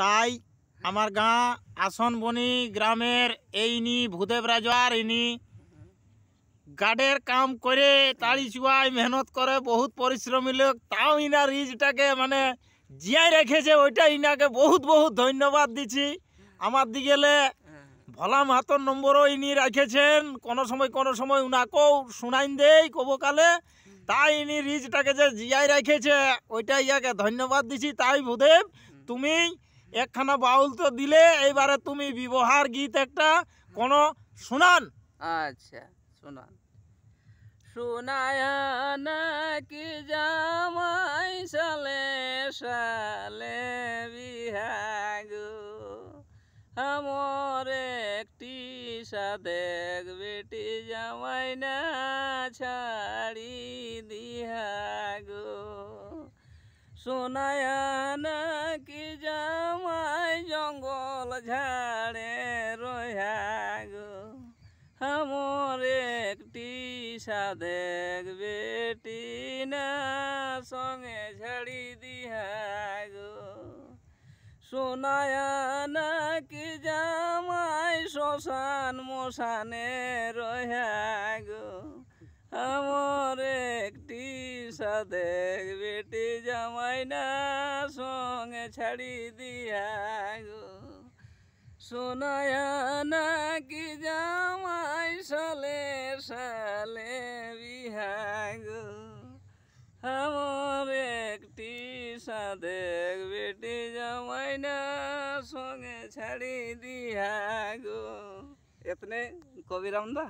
তাই আমার গাঁ আসনবনি গ্রামের এই নি ভূদেব রাজার ইনি গার্ডের কাম করে তাড়ি চুয়ায় মেহনত করে বহুত পরিশ্রমী লোক তাও ইনার রিজটাকে মানে জিয়াই রেখেছে ওইটা ইনাকে বহুত বহুত ধন্যবাদ দিছি আমার দিকেলে ভলাম মাহাতর নম্বরও ইনি রেখেছেন কোনো সময় কোনো সময় উনাকেও শুনাইন দেই কবকালে তাই ইনি রিজটাকে যে জিয়াই রেখেছে ওইটা ইয়াকে ধন্যবাদ দিছি তাই ভূদেব তুমি একখানা বাউল তো দিলে এইবারে তুমি বিবাহার গীত একটা কোন শোনান আচ্ছা শোনান শোনায় নাকি জামাই সালে সালে বিহাগু আমার একটি সাথে বেটি জামাই না ছাড়ি দিহাগু শোনায় নাকি জামাই ঝাড়ে রয়াগো আমার একটি সাধেক বেটি না সঙ্গে ঝাড়ি দিহাগো সোনায়া কি জামাই শ্মশান মশানে রয়াগো আমার একটি সাধেক বেটি জামাই না সঙ্গে ছাড়ি দিয়া গো শোনায়া নাকি জামাই সালে সালে বিহাগ আমার একটি সাদেক বেটি জামাই না সঙ্গে ছাড়ি দিয়া গো এতনে কবিরাম দা